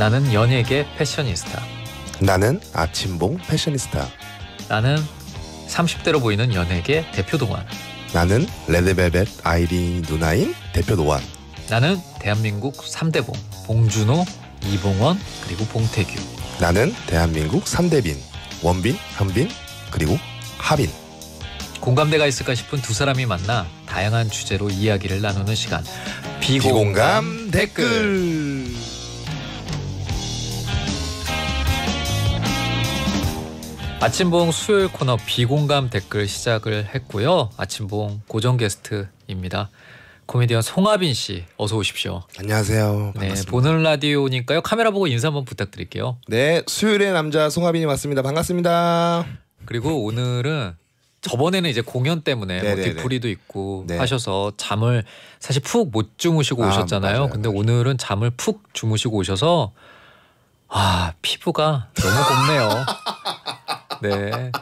나는 연예계 패셔니스타. 나는 아침봉 패셔니스타. 나는 30대로 보이는 연예계 대표 동안. 나는 레드벨벳 아이린 누나인 대표 노안. 나는 대한민국 3대봉 봉준호, 이봉원 그리고 봉태규. 나는 대한민국 3대빈 원빈, 현빈 그리고 하빈. 공감대가 있을까 싶은 두 사람이 만나 다양한 주제로 이야기를 나누는 시간 비공감, 비공감 댓글. 댓글. 아침봉 수요일 코너 비공감 댓글 시작을 했고요. 아침봉 고정 게스트입니다. 코미디언 송하빈 씨 어서 오십시오. 안녕하세요. 네, 반갑습니다. 네, 보는 라디오니까요. 카메라 보고 인사 한번 부탁드릴게요. 네, 수요일의 남자 송하빈이 맞습니다 반갑습니다. 그리고 오늘은 저번에는 이제 공연 때문에 뭐 네네네. 뭐 뒤풀이도 있고 네. 하셔서 잠을 사실 푹 못 주무시고 아, 오셨잖아요. 아, 맞아요, 근데 맞아요. 오늘은 잠을 푹 주무시고 오셔서 아 피부가 너무 곱네요. 네.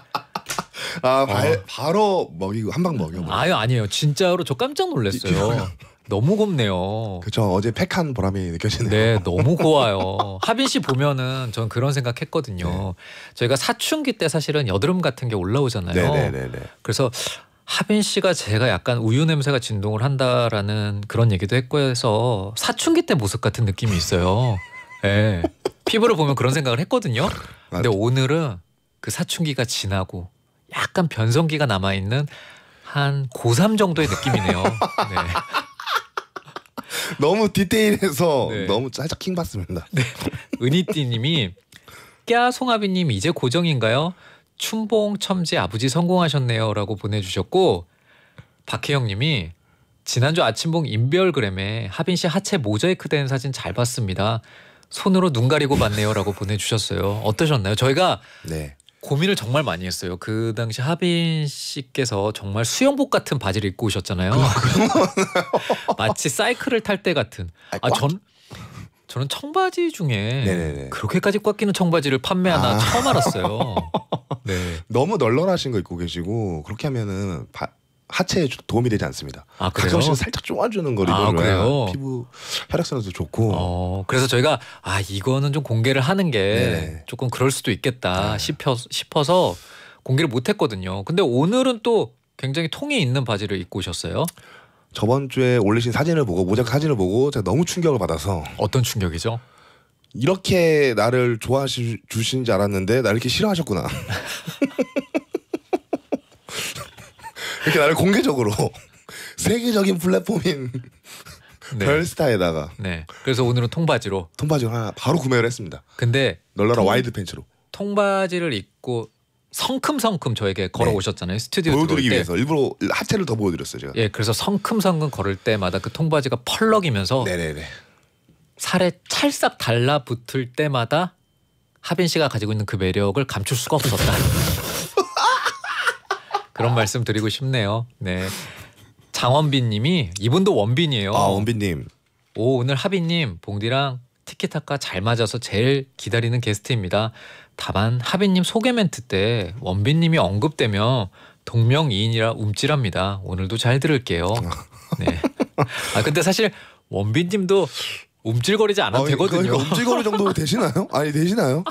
아 어. 발, 어. 바로 먹이고 한방 먹여버려. 뭐. 아유 아니에요. 진짜로 저 깜짝 놀랐어요. 너무 곱네요. 그렇죠. 어제 팩한 보람이 느껴지네요. 네, 너무 고와요. 하빈 씨 보면은 전 그런 생각했거든요. 네. 저희가 사춘기 때 사실은 여드름 같은 게 올라오잖아요. 네네네. 그래서 하빈 씨가 제가 약간 우유 냄새가 진동을 한다라는 그런 얘기도 했고 해서 사춘기 때 모습 같은 느낌이 있어요. 예. 네. 피부를 보면 그런 생각을 했거든요. 근데 오늘은 그 사춘기가 지나고 약간 변성기가 남아 있는 한 고3 정도의 느낌이네요. 네. 너무 디테일해서 네. 너무 살짝 킹 받습니다. 네. 은희띠님이 꺄 송아비님 이제 고정인가요? 춘봉 첨지 아버지 성공하셨네요라고 보내주셨고 박혜영님이 지난주 아침봉 인별그램에 하빈 씨 하체 모자이크 된 사진 잘 봤습니다. 손으로 눈 가리고 봤네요라고 보내주셨어요. 어떠셨나요? 저희가 네. 고민을 정말 많이 했어요. 그 당시 하빈 씨께서 정말 수영복 같은 바지를 입고 오셨잖아요. 아, 마치 사이클을 탈 때 같은. 아전 아, 저는 청바지 중에 네네네. 그렇게까지 꽉 끼는 청바지를 판매하나 아 처음 알았어요. 네. 너무 널널하신 거 입고 계시고 그렇게 하면은 바, 하체에 도움이 되지 않습니다. 아 가끔씩 살짝 쪼아주는 거 리본을 아, 피부 혈액순환도 좋고. 어, 그래서 저희가 아 이거는 좀 공개를 하는 게네 조금 그럴 수도 있겠다 네. 싶어, 싶어서 공개를 못했거든요. 근데 오늘은 또 굉장히 통이 있는 바지를 입고 오셨어요. 저번 주에 올리신 사진을 보고 모자크 사진을 보고 제가 너무 충격을 받아서 어떤 충격이죠? 이렇게 나를 좋아해 주신 줄 알았는데 나 이렇게 싫어하셨구나. 이렇게 나를 공개적으로 세계적인 플랫폼인 네. 별스타에다가 네. 그래서 오늘은 통바지로 통바지를 하나 바로 구매를 했습니다. 근데 널라라 와이드 팬츠로 통바지를 입고 성큼성큼 저에게 걸어 오셨잖아요. 네. 스튜디오 보여드리기 위해서 일부러 하체를 더 보여드렸어요 제가. 예, 그래서 성큼성큼 걸을 때마다 그 통바지가 펄럭이면서 네네네. 살에 찰싹 달라붙을 때마다 하빈 씨가 가지고 있는 그 매력을 감출 수가 없었다. 그런 말씀 드리고 싶네요. 네. 장원빈 님이 이분도 원빈이에요. 아, 원빈 님. 오, 오늘 하빈 님, 봉디랑 티키타카 잘 맞아서 제일 기다리는 게스트입니다. 다만 하빈 님 소개 멘트 때 원빈 님이 언급되면 동명이인이라 움찔합니다. 오늘도 잘 들을게요. 네. 아, 근데 사실 원빈 님도 움찔거리지 않아도 아니, 되거든요. 그러니까 움찔거리 정도 되시나요? 아니, 되시나요?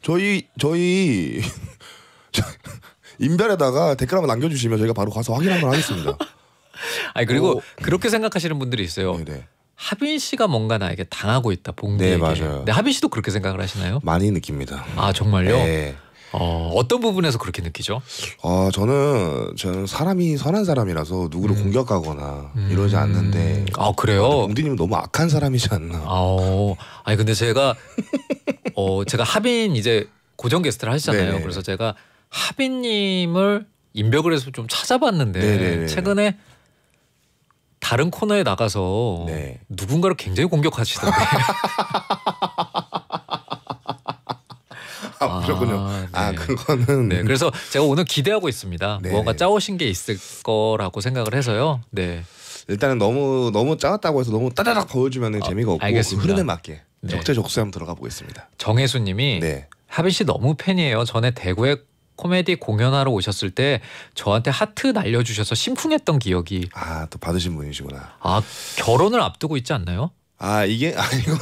저희 저희 인별에다가 댓글 한번 남겨주시면 저희가 바로 가서 확인 한번 하겠습니다. 아니 그리고 오. 그렇게 생각하시는 분들이 있어요. 네네. 네. 하빈 씨가 뭔가 나에게 당하고 있다 봉대에게. 네 맞아요. 근데 하빈 씨도 그렇게 생각을 하시나요? 많이 느낍니다. 아 정말요? 네. 어, 어떤 부분에서 그렇게 느끼죠? 어, 저는 저는 사람이 선한 사람이라서 누구를 음. 공격하거나 음. 이러지 않는데. 아 그래요? 공디님 너무 악한 사람이지 않나. 아, 어. 아니 근데 제가 어 제가 하빈 이제 고정 게스트를 하시잖아요. 네네. 그래서 제가 하빈님을 인벽을 해서 좀 찾아봤는데 네네네. 최근에 다른 코너에 나가서 네. 누군가를 굉장히 공격하시던데. 아, 아, 아, 그렇군요. 네. 아, 그거는 네. 그래서 제가 오늘 기대하고 있습니다. 네. 뭔가 짜오신 게 있을 거라고 생각을 해서요. 네. 일단은 너무 너무 짜왔다고 해서 너무 따다닥 보여주면 아, 재미가 없고 알겠습니다. 흐름에 맞게 네. 적재적소에 한번 들어가 보겠습니다. 정혜수님이 네. 하빈 씨 너무 팬이에요. 전에 대구에 코미디 공연하러 오셨을 때 저한테 하트 날려주셔서 심쿵했던 기억이 아 또 받으신 분이시구나 아 결혼을 앞두고 있지 않나요? 아 이게 아니고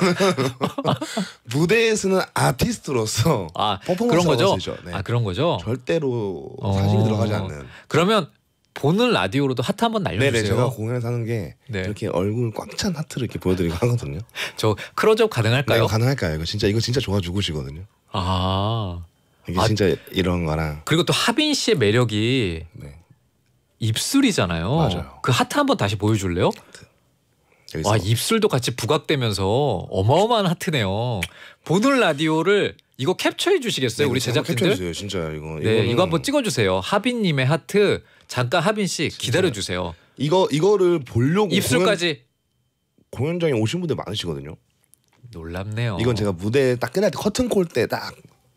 무대에서는 아티스트로서 아 그런 거죠? 네. 아 그런 거죠? 절대로 어. 사진이 들어가지 않는 그러면 보는 라디오로도 하트 한번 네, 네, 날려주세요. 네네, 제가 공연에서 하는 게 네. 이렇게 얼굴 꽉찬 하트를 이렇게 보여드리고 하거든요. 저 크로즈업 가능할까요? 네, 이거 가능할까요? 이거 진짜 이거 진짜 좋아 죽으시거든요. 아 이게 아, 진짜 이런 거랑 그리고 또 하빈 씨의 매력이 네. 입술이잖아요. 맞아요. 그 하트 한번 다시 보여줄래요? 와 입술도 같이 부각되면서 어마어마한 하트네요. 보는 라디오를 이거 캡처해 주시겠어요, 네, 우리 제작진들? 캡처해 주세요, 진짜 이거. 네, 이거 한번 찍어주세요. 하빈님의 하트 잠깐 하빈 씨 기다려 주세요. 이거 이거를 보려고 입술까지 공연, 장에 오신 분들 많으시거든요. 놀랍네요. 이건 제가 무대 딱 끝날 때 커튼콜 때딱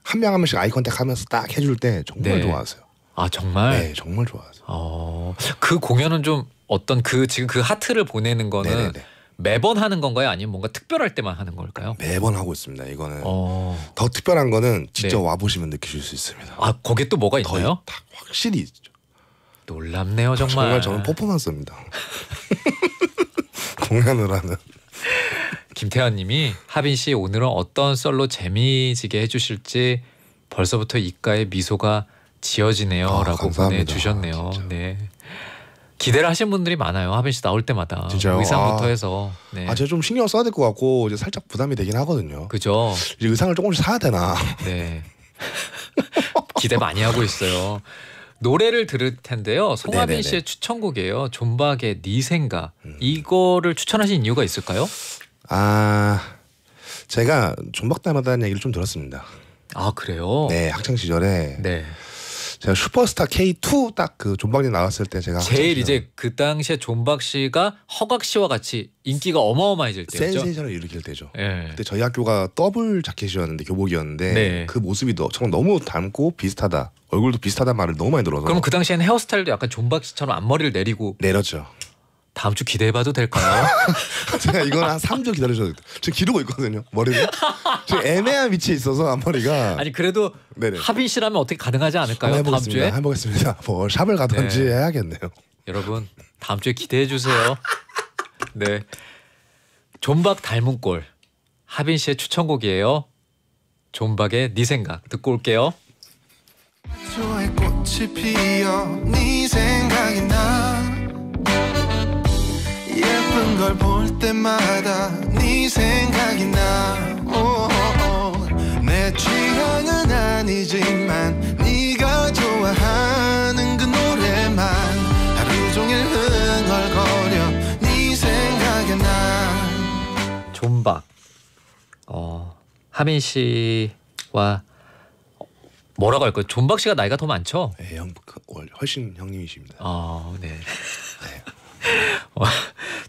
한명한 명씩 아이컨택 하면서 딱 해줄 때 정말 네. 좋아하세요. 아 정말? 네 정말 좋아하세요. 어, 그 공연은 좀 어떤 그 지금 그 하트를 보내는 거는 네네네. 네, 네. 매번 하는 건가요? 아니면 뭔가 특별할 때만 하는 걸까요? 매번 하고 있습니다. 이거는 어... 더 특별한 거는 직접 네. 와 보시면 느끼실 수 있습니다. 아거기또 뭐가 있나요? 다 확실히 있죠. 놀랍네요 정말. 정말 저는 퍼포먼스입니다. 공연을 하는. 김태환님이 하빈 씨 오늘은 어떤 썰로 재미지게 해주실지 벌써부터 입가에 미소가 지어지네요라고 아, 보내주셨네요. 아, 네. 기대를 하신 분들이 많아요. 하빈 씨 나올 때마다 진짜요? 의상부터 아, 해서. 네. 아 제가 좀 신경 써야 될 것 같고 이제 살짝 부담이 되긴 하거든요. 그죠. 이제 의상을 조금씩 사야 되나. 네. 기대 많이 하고 있어요. 노래를 들을 텐데요. 송하빈 네 씨의 추천곡이에요. 존박의 네 생각. 음. 이거를 추천하신 이유가 있을까요? 아 제가 존박닮았다는 얘기를 좀 들었습니다. 아 그래요? 네 학창 시절에 네. 제가 슈퍼스타 K2 딱 그 존박이 나왔을 때 제가 제일 이제 그 당시에 존박 씨가 허각 씨와 같이 인기가 어마어마해질 때였죠. 센세이션을 일으킬 때죠. 네. 그때 저희 학교가 더블 자켓이었는데 교복이었는데 네. 그 모습이 너, 정말 너무 닮고 비슷하다. 얼굴도 비슷하다 말을 너무 많이 들어서. 그럼 그 당시에는 헤어스타일도 약간 존박 씨처럼 앞머리를 내리고 내렸죠. 다음 주 기대해봐도 될까요? 제가 이건 한 3주 기다리셔도 돼요. 저 기르고 있거든요. 머리를. 저 애매한 위치에 있어서 앞머리가. 아니 그래도 네네. 하빈 씨라면 어떻게 가능하지 않을까요? 다음 주에 해보겠습니다. 뭐 샵을 가든지 네. 해야겠네요. 여러분 다음 주에 기대해 주세요. 네. 존박 닮은 꼴 하빈 씨의 추천곡이에요. 존박의 네 생각 듣고 올게요. 네 싶은 걸볼 때마다 네 생각이 나내 취향은 아니지만 네가 좋아하는 그 노래만 하루 종일 흥얼거려 네 생각이 나 존박 어 하민 씨와 뭐라고 할까요? 존박 씨가 나이가 더 많죠? 네, 형 그, 훨씬 형님이십니다. 어, 네. 네. 어,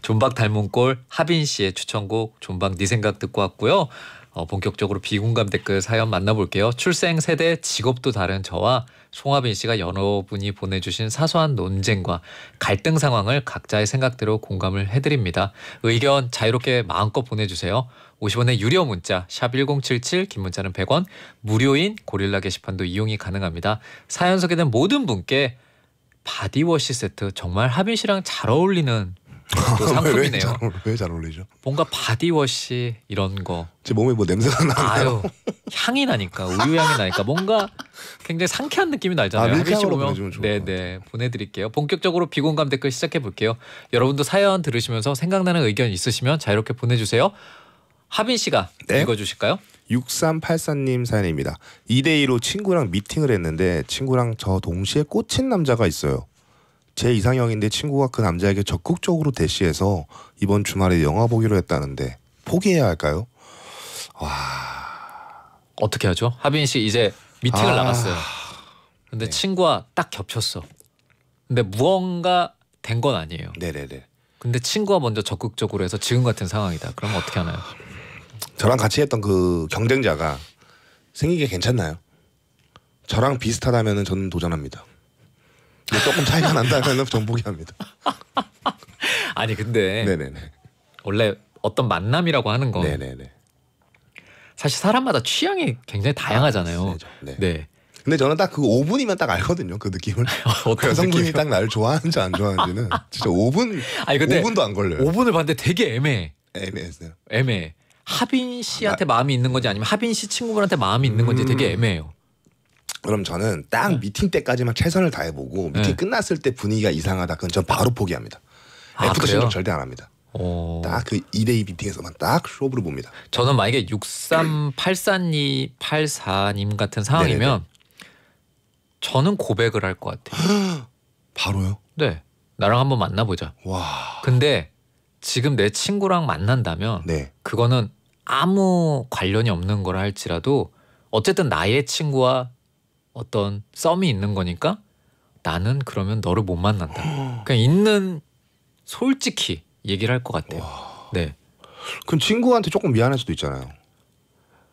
존박 닮은 꼴 하빈 씨의 추천곡 존박 네 생각 듣고 왔고요. 어, 본격적으로 비공감 댓글 사연 만나볼게요. 출생 세대 직업도 다른 저와 송하빈 씨가 여러분이 보내주신 사소한 논쟁과 갈등 상황을 각자의 생각대로 공감을 해드립니다. 의견 자유롭게 마음껏 보내주세요. 50원의 유료 문자 샵 1077긴 문자는 100원 무료인 고릴라 게시판도 이용이 가능합니다. 사연 소개된 모든 분께 바디워시 세트 정말 하빈 씨랑 잘 어울리는 상품이네요. 왜 잘 어울리죠? 뭔가 바디워시 이런 거. 제 몸에 뭐 냄새가 나. 아유 향이 나니까 우유 향이 나니까 뭔가 굉장히 상쾌한 느낌이 나잖아요. 아, 하빈 씨 보면 네네 보내드릴게요. 본격적으로 비공감 댓글 시작해 볼게요. 여러분도 사연 들으시면서 생각나는 의견 있으시면 자유롭게 보내주세요. 하빈 씨가 네? 읽어주실까요? 6384님 사연입니다. 2대2로 친구랑 미팅을 했는데 친구랑 저 동시에 꽂힌 남자가 있어요. 제 이상형인데 친구가 그 남자에게 적극적으로 대시해서 이번 주말에 영화 보기로 했다는데 포기해야 할까요? 와 어떻게 하죠? 하빈 씨 이제 미팅을 아... 나갔어요. 근데 네. 친구와 딱 겹쳤어. 근데 무언가 된 건 아니에요. 네네네. 근데 친구가 먼저 적극적으로 해서 지금 같은 상황이다. 그럼 어떻게 하나요? 저랑 같이 했던 그 경쟁자가 생기게 괜찮나요? 저랑 비슷하다면 저는 도전합니다. 조금 차이가 난다면 전 포기합니다. 아니 근데 네네네. 원래 어떤 만남이라고 하는 건 네네네. 사실 사람마다 취향이 굉장히 다양하잖아요. 아, 네. 네. 근데 저는 딱 그 5분이면 딱 알거든요. 그 느낌을. 그 여성분이 딱 날 좋아하는지 안 좋아하는지는 진짜 5분 아니, 근데 5분도 안 걸려요. 5분을 봤는데 되게 애매해. 애매했어요. 애매해. 하빈 씨한테 네. 마음이 있는 건지 아니면 하빈 씨 친구분한테 마음이 있는 건지 되게 음. 애매해요. 그럼 저는 딱 네. 미팅 때까지만 최선을 다해보고 미팅 네. 끝났을 때 분위기가 이상하다 그건 전 바로 포기합니다. 아, 애프터 신청 절대 안 합니다. 어. 딱그 2대2 미팅에서만 딱 쇼부를 봅니다. 저는 만약에 6 3 8 4 84님 같은 상황이면 네네네. 저는 고백을 할 것 같아요. 바로요? 네. 나랑 한번 만나보자. 와. 근데 지금 내 친구랑 만난다면 네. 그거는 아무 관련이 없는 거라 할지라도 어쨌든 나의 친구와 어떤 썸이 있는 거니까 나는 그러면 너를 못 만난다. 그냥 있는 솔직히 얘기를 할 것 같아요. 와. 네. 그럼 친구한테 조금 미안할 수도 있잖아요.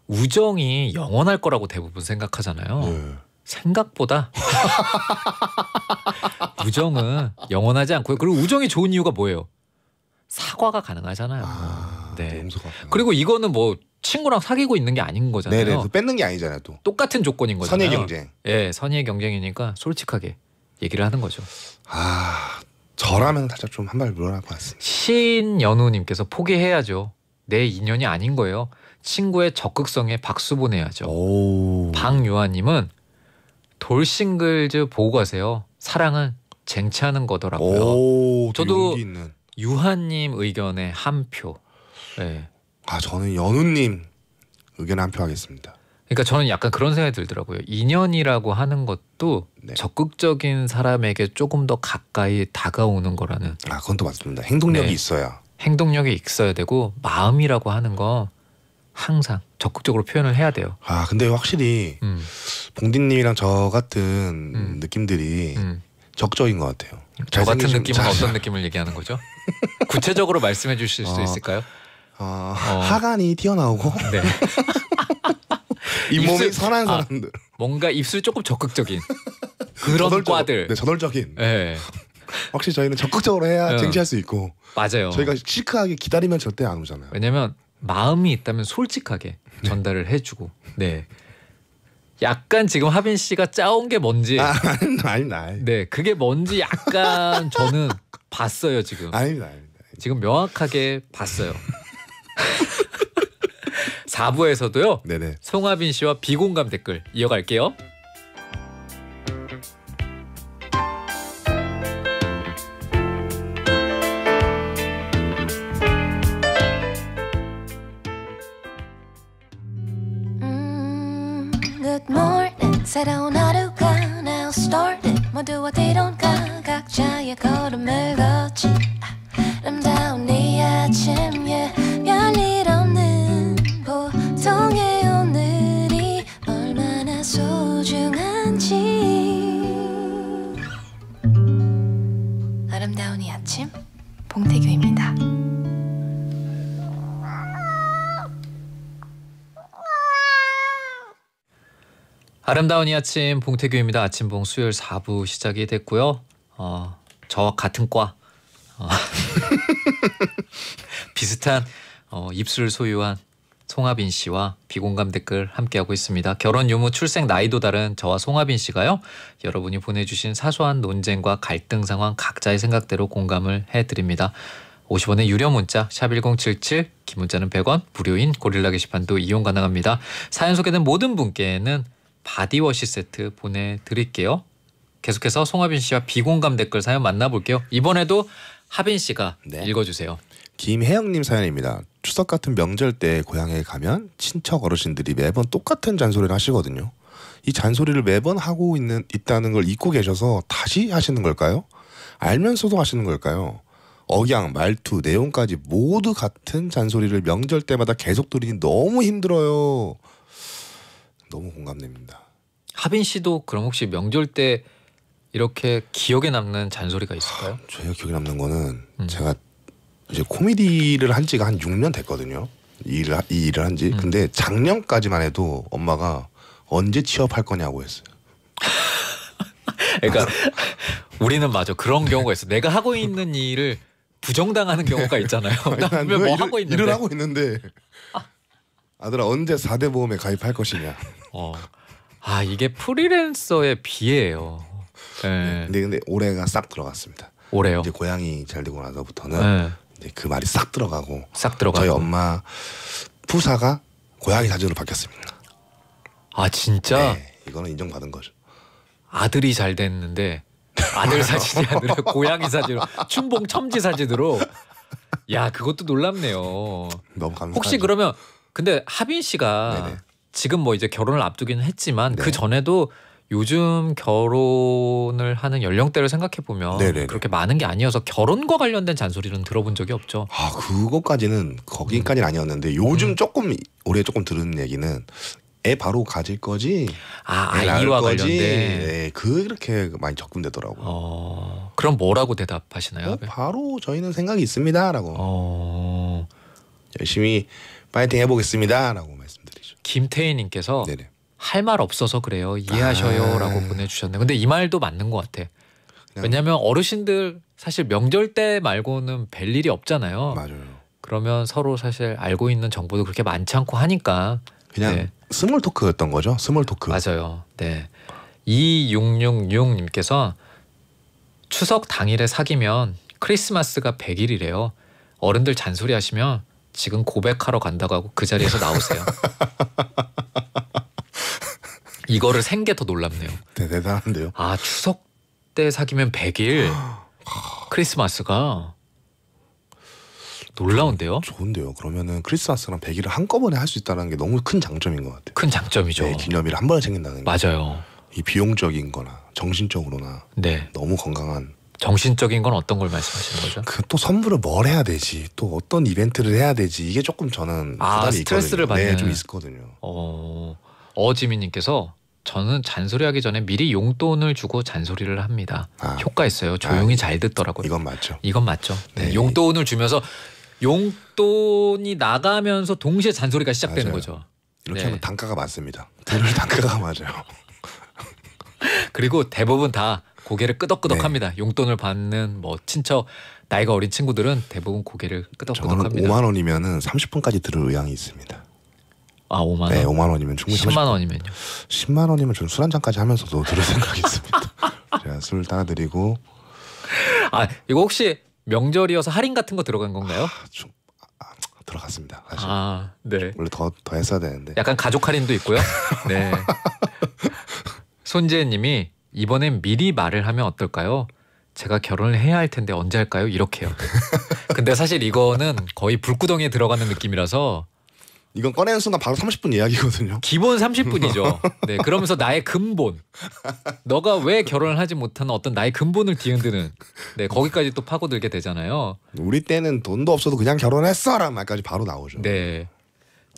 우정이 영원할 거라고 대부분 생각하잖아요. 네. 생각보다 우정은 영원하지 않고요. 그리고 우정이 좋은 이유가 뭐예요? 사과가 가능하잖아요. 아, 네. 그리고 이거는 뭐 친구랑 사귀고 있는 게 아닌 거잖아요. 네네. 또 네, 그 뺏는 게 아니잖아요. 또 똑같은 조건인 거잖아요. 선의 경쟁. 예, 선의 경쟁이니까 솔직하게 얘기를 하는 거죠. 아, 저라면 살짝 좀한 발 물러날 것 같습니다. 신연우님께서 포기해야죠. 내 인연이 아닌 거예요. 친구의 적극성에 박수 보내야죠. 오. 박유아님은 돌싱글즈 보고 가세요. 사랑은 쟁취하는 거더라고요. 오, 저도 유한님 의견에 한 표. 네. 아 저는 연우님 의견 한표 하겠습니다. 그러니까 저는 약간 그런 생각이 들더라고요. 인연이라고 하는 것도 네. 적극적인 사람에게 조금 더 가까이 다가오는 거라는. 아 그건 또 맞습니다. 행동력이 네. 있어야. 행동력이 있어야 되고 마음이라고 하는 거 항상 적극적으로 표현을 해야 돼요. 아 근데 확실히 음. 봉디님이랑 저 같은 음. 느낌들이 음. 적적인 것 같아요. 저 같은 느낌은 자, 어떤 느낌을 얘기하는 거죠? 구체적으로 말씀해 주실 수 어, 있을까요? 어, 어. 하관이 튀어나오고 네. 잇몸이 입술, 선한 아, 사람들 아, 뭔가 입술 조금 적극적인 그런 저돌적, 과들 네, 저돌적인 네. 예. 확실히 저희는 적극적으로 해야 예. 쟁취할 수 있고 맞아요 저희가 시크하게 기다리면 절대 안 오잖아요 왜냐면 마음이 있다면 솔직하게 전달을 해주고 네 약간 지금 하빈 씨가 짜온 게 뭔지 아, 아닙니 네, 그게 뭔지 약간 저는 봤어요 지금. 아니아니 지금 명확하게 봤어요. 4부에서도요. 네네. 송하빈 씨와 비공감 댓글 이어갈게요. Set I'm not okay now started. What do I Don't go, got ya, you call the mega 아름다운 이 아침 봉태규입니다. 아침봉 수요일 4부 시작이 됐고요. 어, 저와 같은 과 어, 비슷한 어, 입술을 소유한 송하빈 씨와 비공감 댓글 함께하고 있습니다. 결혼 유무 출생 나이도 다른 저와 송하빈 씨가요. 여러분이 보내주신 사소한 논쟁과 갈등 상황 각자의 생각대로 공감을 해드립니다. 50원의 유료 문자 샵 1077긴 문자는 100원 무료인 고릴라 게시판도 이용 가능합니다. 사연 소개된 모든 분께는 바디워시 세트 보내드릴게요. 계속해서 송하빈 씨와 비공감 댓글 사연 만나볼게요. 이번에도 하빈 씨가 네. 읽어주세요. 김혜영님 사연입니다. 추석 같은 명절 때 고향에 가면 친척 어르신들이 매번 똑같은 잔소리를 하시거든요. 이 잔소리를 매번 하고 있는 있다는 걸 잊고 계셔서 다시 하시는 걸까요? 알면서도 하시는 걸까요? 억양, 말투, 내용까지 모두 같은 잔소리를 명절 때마다 계속 들으니 너무 힘들어요. 너무 공감됩니다. 하빈 씨도 그럼 혹시 명절 때 이렇게 기억에 남는 잔소리가 있을까요? 제가 기억에 남는 거는 음. 제가 이제 코미디를 한 지가 한 6년 됐거든요. 이 일을 이 일을 한지. 음. 근데 작년까지만 해도 엄마가 언제 취업할 거냐고 했어요. 그러니까 우리는 맞아 그런 경우가 있어. 내가 하고 있는 일을 부정당하는 경우가 있잖아요. 나분뭐 하고 있는데. 일을 하고 있는데 아들아 언제 4대 보험에 가입할 것이냐. 어. 아 이게 프리랜서의 비애예요. 네. 네. 근데 근데 올해가 싹 들어갔습니다. 올해요. 이제 고향이 잘 되고 나서부터는 네. 이제 그 말이 싹 들어가고 싹들어가 저희 엄마 푸사가 고양이 사주로 바뀌었습니다. 아 진짜? 네, 이거는 인정받은 거죠. 아들이 잘 됐는데 아들 사진이 아니라 고양이 사진으로 춘봉 첨지 사진으로 야 그것도 놀랍네요. 너무 감사. 혹시 그러면 근데 하빈 씨가 네네. 지금 뭐 이제 결혼을 앞두기는 했지만 그 네. 그 전에도 요즘 결혼을 하는 연령대를 생각해 보면 네네네. 그렇게 많은 게 아니어서 결혼과 관련된 잔소리는 들어본 적이 없죠. 아 그거까지는 거기까지는 음. 아니었는데 요즘 음. 조금 올해 조금 들은 얘기는 애 바로 가질 거지. 아 아이와 거지. 관련된. 네, 그렇게 많이 접근되더라고요. 어, 그럼 뭐라고 대답하시나요? 어, 바로 저희는 생각이 있습니다라고. 어... 열심히 파이팅 해보겠습니다. 라고 말씀드리죠. 김태희님께서 할 말 없어서 그래요. 이해하셔요라고 아. 아보내주셨네 근데 이 말도 맞는 것 같아. 왜냐하면 어르신들 사실 명절 때 말고는 뵐 일이 없잖아요. 맞아요. 그러면 서로 사실 알고 있는 정보도 그렇게 많지 않고 하니까 그냥 네. 스몰 토크였던 거죠. 스몰 토크. 맞아요. 네. 2666님께서 추석 당일에 사귀면 크리스마스가 100일이래요. 어른들 잔소리 하시면 지금 고백하러 간다고 하고 그 자리에서 나오세요. 이거를 생게 더 놀랍네요. 네, 대단한데요. 아 추석 때 사귀면 100일 크리스마스가 놀라운데요. 좋은데요. 그러면은 크리스마스랑 100일을 한꺼번에 할 수 있다는 게 너무 큰 장점인 것 같아요. 큰 장점이죠. 네, 기념일한 번에 챙긴다는 게. 맞아요. 이 비용적인거나 정신적으로나 네. 너무 건강한 정신적인 건 어떤 걸 말씀하시는 거죠? 그 또 선물을 뭘 해야 되지, 또 어떤 이벤트를 해야 되지 이게 조금 저는 아 스트레스를 받는 네, 좀 있거든요. 어 어지민님께서 저는 잔소리하기 전에 미리 용돈을 주고 잔소리를 합니다. 아. 효과 있어요. 아, 조용히 아, 잘 듣더라고요. 이건 맞죠. 이건 맞죠. 네. 네. 용돈을 주면서 용돈이 나가면서 동시에 잔소리가 시작되는 맞아요. 거죠. 이렇게 네. 하면 단가가 맞습니다. 단가가 맞아요. 그리고 대부분 다 고개를 끄덕끄덕합니다. 네. 용돈을 받는 뭐 친척 나이가 어린 친구들은 대부분 고개를 끄덕끄덕합니다. 5만 원이면은 30분까지 들을 의향이 있습니다. 아 5만 원. 네, 5만 원이면 충분히 10만 30분. 원이면요. 10만 원이면 저는 술한 잔까지 하면서도 들을 생각이 있습니다. 제가 술 따드리고 아 이거 혹시 명절이어서 할인 같은 거 들어간 건가요? 아, 좀 아, 들어갔습니다. 사실. 아, 네. 원래 더더 더 했어야 되는데. 약간 가족 할인도 있고요. 네. 손재혜님이 이번엔 미리 말을 하면 어떨까요? 제가 결혼을 해야 할 텐데 언제 할까요? 이렇게요. 근데 사실 이거는 거의 불구덩이에 들어가는 느낌이라서 이건 꺼내는 순간 바로 30분 이야기거든요. 기본 30분이죠. 네, 그러면서 나의 근본, 너가 왜 결혼을 하지 못하는 어떤 나의 근본을 뒤흔드는, 네 거기까지 또 파고들게 되잖아요. 우리 때는 돈도 없어도 그냥 결혼했어라는 말까지 바로 나오죠. 네,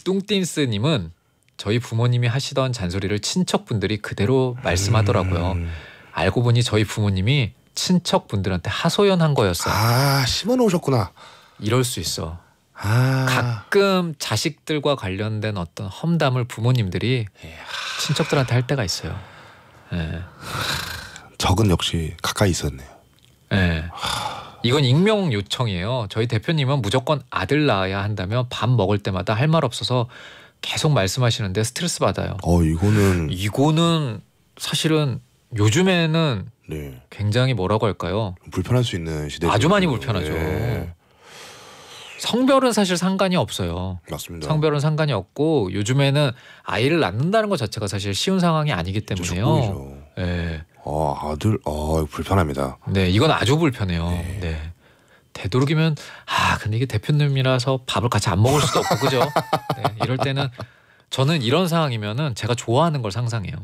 뚱띵스님은 저희 부모님이 하시던 잔소리를 친척분들이 그대로 말씀하더라고요. 음. 알고 보니 저희 부모님이 친척분들한테 하소연한 거였어요. 아, 심어 놓으셨구나. 이럴 수 있어. 아. 가끔 자식들과 관련된 어떤 험담을 부모님들이 이야. 예, 친척들한테 할 때가 있어요. 예. 적은 역시 가까이 있었네요. 예. 이건 익명 요청이에요. 저희 대표님은 무조건 아들 낳아야 한다면 밥 먹을 때마다 할 말 없어서 계속 말씀하시는데 스트레스 받아요. 어 이거는 이거는 사실은 요즘에는 네. 굉장히 뭐라고 할까요? 불편할 수 있는 시대 아주 많이 불편하죠. 네. 성별은 사실 상관이 없어요. 맞습니다. 성별은 상관이 없고 요즘에는 아이를 낳는다는 것 자체가 사실 쉬운 상황이 아니기 때문에요. 예. 네. 아 아들 아 불편합니다. 네 이건 아주 불편해요. 네. 네. 되도록이면 아 근데 이게 대표님이라서 밥을 같이 안 먹을 수도 없고 그죠? 네, 이럴 때는 저는 이런 상황이면은 제가 좋아하는 걸 상상해요.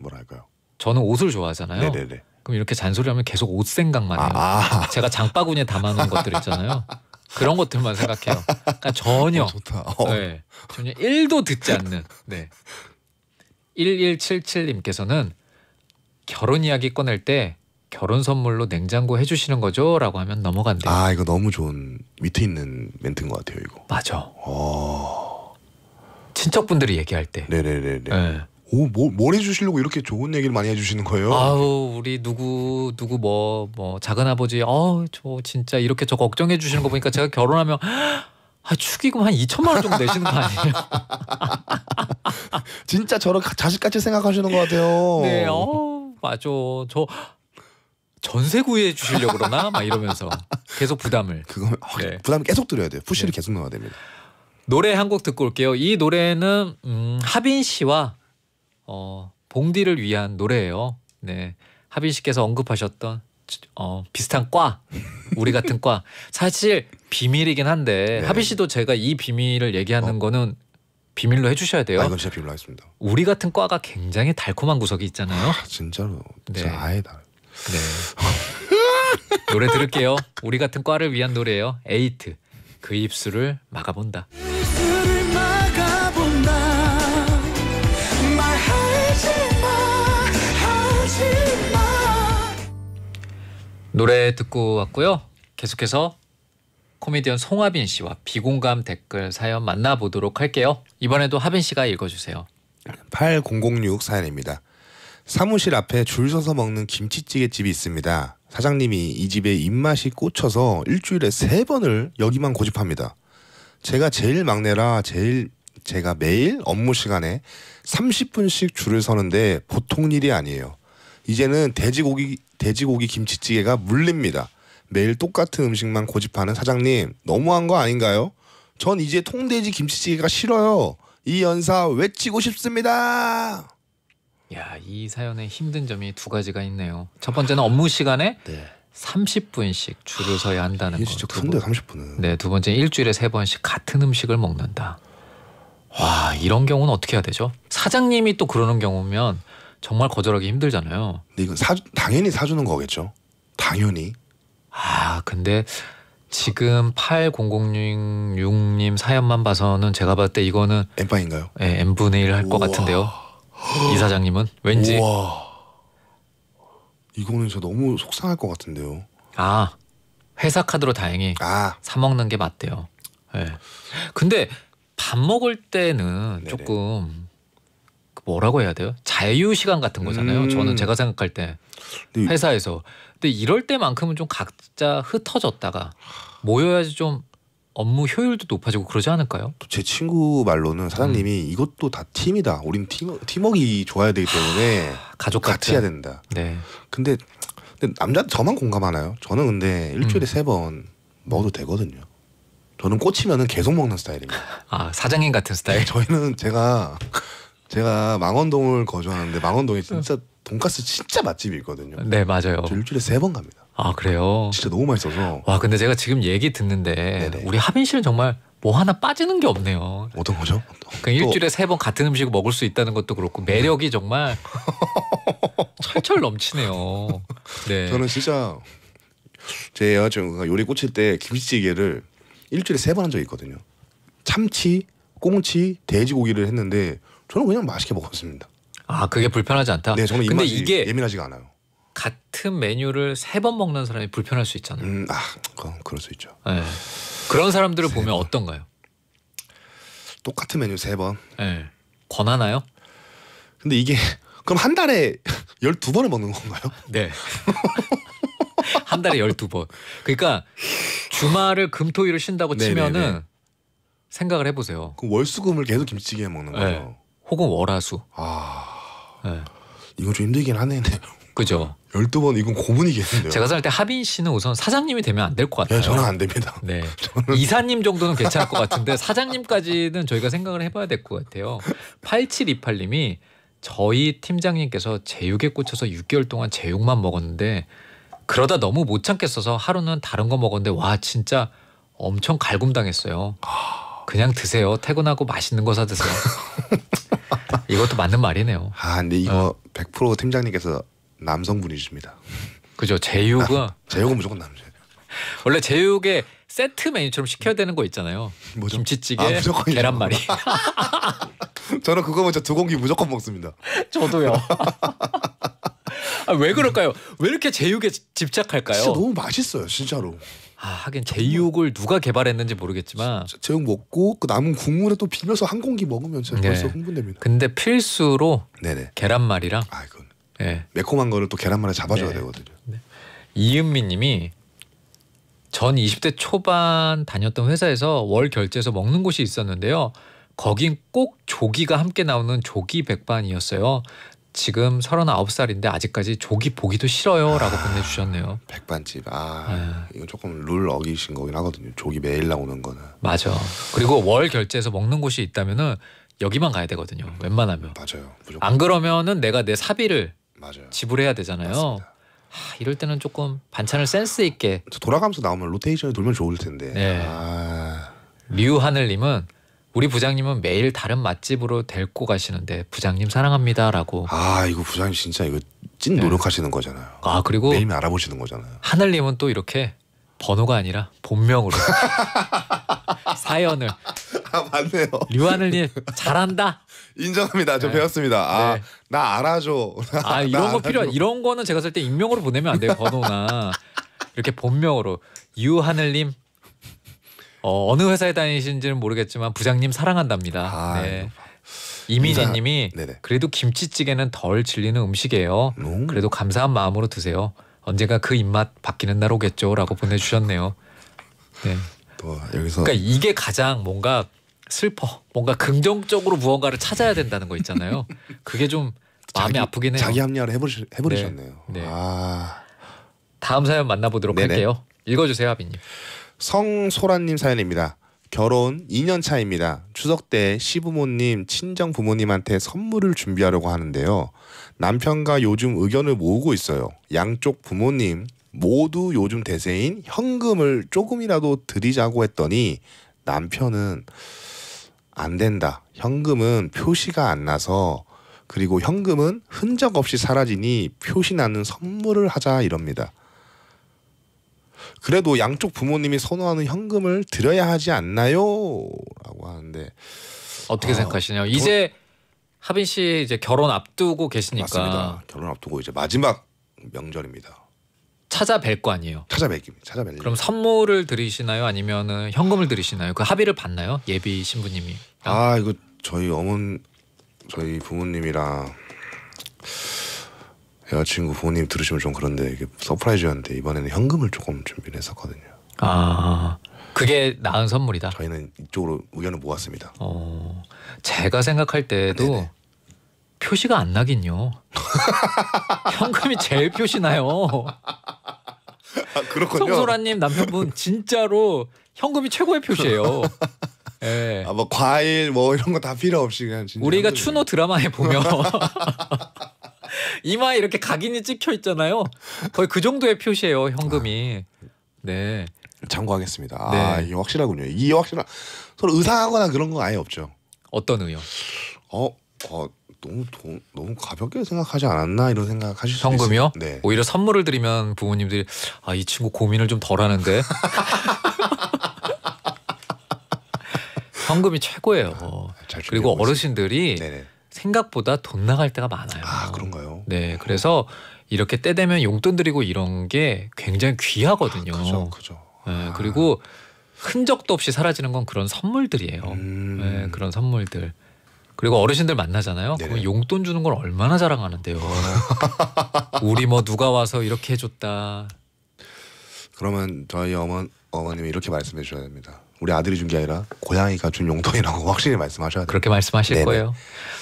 뭐랄까요? 저는 옷을 좋아하잖아요. 네네네. 그럼 이렇게 잔소리하면 계속 옷 생각만 해요. 아, 아 제가 장바구니에 담아놓은 것들 있잖아요. 그런 것들만 생각해요. 그러니까 전혀 어, 어. 네, 전혀 1도 듣지 않는. 네. 1177님께서는 결혼 이야기 꺼낼 때 결혼 선물로 냉장고 해주시는 거죠?라고 하면 넘어간대아 이거 너무 좋은 밑에 있는 멘트인 것 같아요 이거. 맞아. 오. 아. 친척분들이 얘기할 때. 네네네네. 네. 오뭘 뭐, 해주시려고 이렇게 좋은 얘기를 많이 해주시는 거예요? 아우 우리 누구 누구 뭐뭐 뭐 작은 아버지 아저 진짜 이렇게 저 걱정해 주시는 거 보니까 제가 결혼하면 아, 축의금 한 2천만 원 정도 내시는 거 아니에요? 진짜 저런 자식같이 생각하시는 것 같아요. 네, 어, 맞아. 저 전세 구해 주시려고 그러나 막 이러면서 계속 부담을 그거 네. 부담을 계속 드려야 돼요. 푸시를 네. 계속 넣어야 됩니다. 노래 한 곡 듣고 올게요. 이 노래는 음, 하빈 씨와 어, 봉디를 위한 노래예요. 네, 하빈 씨께서 언급하셨던 어, 비슷한 과 우리 같은 과 사실 비밀이긴 한데 네. 하빈 씨도 제가 이 비밀을 얘기하는 어. 거는 비밀로 해주셔야 돼요. 아, 이건 진짜 비밀로 하겠습니다. 우리 같은 과가 굉장히 달콤한 구석이 있잖아요. 아, 진짜로 진짜 네. 아예 다 네. 노래 들을게요. 우리 같은 과를 위한 노래예요. 에이트. 그 입술을 막아본다. 노래 듣고 왔고요. 계속해서 코미디언 송하빈 씨와 비공감 댓글 사연 만나보도록 할게요. 이번에도 하빈 씨가 읽어주세요. 8006 사연입니다. 사무실 앞에 줄 서서 먹는 김치찌개 집이 있습니다. 사장님이 이 집에 입맛이 꽂혀서 일주일에 세 번을 여기만 고집합니다. 제가 제일 막내라 제일 제가 매일 업무 시간에 30분씩 줄을 서는데 보통 일이 아니에요. 이제는 돼지고기 돼지고기 김치찌개가 물립니다. 매일 똑같은 음식만 고집하는 사장님 너무한 거 아닌가요? 전 이제 통돼지 김치찌개가 싫어요. 이 연사 외치고 싶습니다. 야, 이 사연의 힘든 점이 두 가지가 있네요. 첫 번째는 업무 시간에 네. 30분씩 줄을 서야 한다는 거. 진짜 큰데 30분은. 네, 두 번째 일주일에 세 번씩 같은 음식을 먹는다. 와, 이런 경우는 어떻게 해야 되죠? 사장님이 또 그러는 경우면 정말 거절하기 힘들잖아요. 근데 이건 사 당연히 사주는 거겠죠. 당연히. 아, 근데 지금 8006님 사연만 봐서는 제가 봤을 때 이거는 N빵인가요? 네, 예, N분의 1할것 같은데요. 이 사장님은 왠지 우와. 이거는 저 너무 속상할 것 같은데요. 아 회사 카드로 다행히 아. 사 먹는 게 맞대요. 네. 근데 밥 먹을 때는 네네. 조금 그 뭐라고 해야 돼요? 자유 시간 같은 거잖아요. 음. 저는 제가 생각할 때 네. 회사에서 근데 이럴 때만큼은 좀 각자 흩어졌다가 모여야지 좀 업무 효율도 높아지고 그러지 않을까요? 또제 친구 말로는 사장님이 음. 이것도 다 팀이다. 우린 팀팀워크 좋아야 되기 때문에 아, 가족 같이 해야 된다. 네. 근데, 근데 남자 저만 공감하나요? 저는 근데 일주일에 음. 세번 먹어도 되거든요. 저는 꽂히면은 계속 먹는 스타일입니다. 아 사장님 같은 스타일. 네, 저희는 제가 제가 망원동을 거주하는데 망원동에 진짜 돈가스 진짜 맛집이 있거든요. 네 맞아요. 일주일에 세 번 갑니다. 아 그래요? 진짜 너무 맛있어서. 와 근데 제가 지금 얘기 듣는데 네네. 우리 하빈 씨는 정말 뭐 하나 빠지는 게 없네요. 어떤 거죠? 그 일주일에 세 번 같은 음식을 먹을 수 있다는 것도 그렇고 매력이 정말 철철 넘치네요. 네. 저는 진짜 제 여자친구가 요리 꽂힐 때 김치찌개를 일주일에 세 번 한 적이 있거든요. 참치, 꽁치, 돼지고기를 했는데 저는 그냥 맛있게 먹었습니다. 아 그게 불편하지 않다. 네, 저는 입맛이 근데 이게 예민하지가 않아요. 같은 메뉴를 세 번 먹는 사람이 불편할 수 있잖아요. 음, 아, 그건 그럴 수 있죠. 네. 그런 사람들을 보면 번. 어떤가요? 똑같은 메뉴 세 번. 네. 권하나요? 근데 이게 그럼 한 달에 열두 번을 먹는 건가요? 네. 한 달에 열두 번. 그러니까 주말을 금토일을 쉰다고 네, 네, 치면은 네. 생각을 해보세요. 그럼 월수금을 계속 김치찌개 먹는 거예요. 네. 혹은 월화수. 아, 네. 이거 좀 힘들긴 하네. 그죠. 12번 이건 고문이겠는데요. 제가 살 때 하빈 씨는 우선 사장님이 되면 안 될 것 같아요. 네, 저는 안 됩니다. 네. 저는... 이사님 정도는 괜찮을 것 같은데 사장님까지는 저희가 생각을 해봐야 될 것 같아요. 8728님이 저희 팀장님께서 제육에 꽂혀서 6개월 동안 제육만 먹었는데 그러다 너무 못 참겠어서 하루는 다른 거 먹었는데 와 진짜 엄청 갈굼당했어요. 그냥 드세요. 퇴근하고 맛있는 거 사 드세요. 이것도 맞는 말이네요. 아 근데 이거 어. 100% 팀장님께서 남성분이십니다. 그죠. 제휴가 아, 제휴가 무조건 남자. 원래 제육에 세트 메뉴처럼 시켜야 되는 거 있잖아요. 뭐죠? 김치찌개, 아, 계란말이. 저는 그거 먼저 두 공기 무조건 먹습니다. 저도요. 아, 왜 그럴까요? 왜 이렇게 제육에 집착할까요? 진짜 너무 맛있어요, 진짜로. 아, 하긴 제육을 누가 개발했는지 모르겠지만 제육 먹고 그 남은 국물에 또 비벼서 한 공기 먹으면 진짜 네. 벌써 흥분됩니다. 근데 필수로 네네. 계란말이랑 아, 네. 매콤한 거를 또계란말이 잡아줘야 네. 되거든요. 네. 이은미님이 전 20대 초반 다녔던 회사에서 월 결제해서 먹는 곳이 있었는데요. 거긴 꼭 조기가 함께 나오는 조기 백반이었어요. 지금 39살인데 아직까지 조기 보기도 싫어요라고 아, 보내주셨네요. 백반집 아 네. 이건 조금 룰 어기신 거긴 하거든요. 조기 매일 나오는 거는 맞아. 그리고 월 결제해서 먹는 곳이 있다면은 여기만 가야 되거든요. 웬만하면 맞아요. 무조건. 안 그러면은 내가 내 사비를 맞아요. 지불해야 되잖아요. 맞습니다. 아, 이럴 때는 조금 반찬을 센스 있게 돌아가면서 나오면 로테이션이 돌면 좋을 텐데. 네. 아... 류하늘님은 우리 부장님은 매일 다른 맛집으로 데리고 가시는데 부장님 사랑합니다라고. 아 이거 부장님 진짜 이거 찐 네. 노력하시는 네. 거잖아요. 아 그리고 매일 알아보시는 거잖아요. 하늘님은 또 이렇게 번호가 아니라 본명으로 사연을. 아 맞네요. 류하늘님 잘한다. 인정합니다. 저 네. 배웠습니다. 아 네. 나 알아줘. 아, 나, 아 이런 거 필요 이런 거는 제가 쓸 때 익명으로 보내면 안 돼요 번호나 이렇게 본명으로 유하늘님 어, 어느 회사에 다니시는지는 모르겠지만 부장님 사랑한답니다. 아, 네. 이민희님이 그래도 김치찌개는 덜 질리는 음식이에요. 음. 그래도 감사한 마음으로 드세요. 언젠가 그 입맛 바뀌는 날 오겠죠라고 보내주셨네요. 네. 또 여기서 그러니까 이게 가장 뭔가 슬퍼 뭔가 긍정적으로 무언가를 찾아야 된다는 거 있잖아요. 그게 좀 마음이 자기, 아프긴 해요. 자기 합리화를 해버리, 네. 해버리셨네요. 네. 네. 아. 다음 사연 만나보도록 네네. 할게요. 읽어주세요, 하빈님. 성소라님 사연입니다. 결혼 2년 차입니다. 추석 때 시부모님, 친정 부모님한테 선물을 준비하려고 하는데요. 남편과 요즘 의견을 모으고 있어요. 양쪽 부모님 모두 요즘 대세인 현금을 조금이라도 드리자고 했더니 남편은 안 된다. 현금은 표시가 안 나서 그리고 현금은 흔적 없이 사라지니 표시나는 선물을 하자 이럽니다. 그래도 양쪽 부모님이 선호하는 현금을 드려야 하지 않나요? 라고 하는데 어떻게 아, 생각하시나요? 이제 하빈 씨 이제 결혼 앞두고 계시니까 맞습니다. 결혼 앞두고 이제 마지막 명절입니다. 찾아뵐 거 아니에요. 찾아뵙기 찾아뵙. 그럼 선물을 드리시나요? 아니면은 현금을 드리시나요? 그 합의를 받나요? 예비 신부님이. 아 이거 저희 어머 저희 부모님이랑 여자친구 부모님 들으시면 좀 그런데 이게 서프라이즈였는데 이번에는 현금을 조금 준비를 했었거든요. 아 그게 나은 선물이다. 저희는 이쪽으로 의견을 모았습니다. 어 제가 생각할 때도 아, 네네. 표시가 안 나긴요. 현금이 제일 표시나요. 아, 그렇군요. 송소라님 남편분 진짜로 현금이 최고의 표시예요. 네. 예. 아 뭐 과일 뭐 이런 거 다 필요 없이 그냥 진짜 우리가 추노 드라마에 보면 이마에 이렇게 각인이 찍혀 있잖아요. 거의 그 정도의 표시예요 현금이. 네. 참고하겠습니다. 아 네. 이게 확실하군요. 이게 확실한 서로 의상하거나 그런 건 아예 없죠. 어떤 의요? 어, 어 너무 도, 너무 가볍게 생각하지 않았나 이런 생각하실 수 현금이요? 요 네. 오히려 선물을 드리면 부모님들이 아 이 친구 고민을 좀 덜하는데. 현금이 최고예요. 아, 그리고 어르신들이 네네. 생각보다 돈 나갈 때가 많아요. 아 그런가요? 네, 그래서 이렇게 때 되면 용돈 드리고 이런 게 굉장히 귀하거든요. 아, 그죠, 그죠. 네, 아. 네, 그리고 흔적도 없이 사라지는 건 그런 선물들이에요. 음. 네, 그런 선물들. 그리고 어르신들 만나잖아요. 네네. 그럼 용돈 주는 걸 얼마나 자랑하는데요. 우리 뭐 누가 와서 이렇게 해줬다. 그러면 저희 어머, 어머님이 이렇게 말씀해 주셔야 됩니다. 우리 아들이 준 게 아니라 고양이가 준 용돈이라고 확실히 말씀하셔야 돼요. 그렇게 말씀하실 네네. 거예요.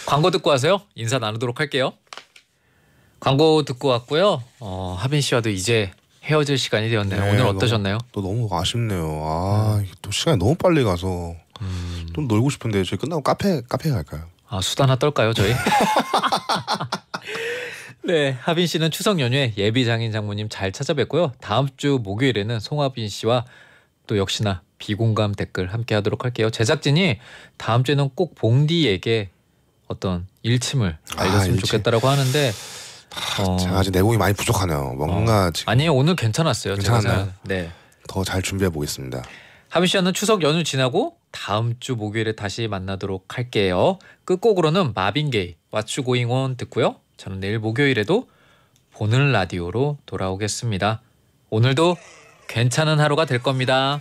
광고 듣고 와서요. 인사 나누도록 할게요. 광고 듣고 왔고요. 어, 하빈 씨와도 이제 헤어질 시간이 되었네요. 네, 오늘 어떠셨나요? 또 너무 아쉽네요. 아, 음. 또 시간이 너무 빨리 가서 음. 또 놀고 싶은데 저희 끝나고 카페 카페 갈까요? 아, 수다나 떨까요, 저희? 네, 하빈 씨는 추석 연휴에 예비 장인 장모님 잘 찾아뵙고요. 다음 주 목요일에는 송하빈 씨와 또 역시나 비공감 댓글 함께 하도록 할게요. 제작진이 다음 주에는 꼭 봉디에게 어떤 일침을 아, 알렸으면 아, 일침. 좋겠다라고 하는데 아, 어... 제가 아직 내공이 많이 부족하네요. 뭔가 어. 지금 아니요 오늘 괜찮았어요. 괜찮았요 네. 더 잘 준비해 보겠습니다. 하빈 씨는 와 추석 연휴 지나고 다음 주 목요일에 다시 만나도록 할게요. 끝곡으로는 마빈게이 왓츠 고잉온 듣고요. 저는 내일 목요일에도 보는 라디오로 돌아오겠습니다. 오늘도 괜찮은 하루가 될 겁니다.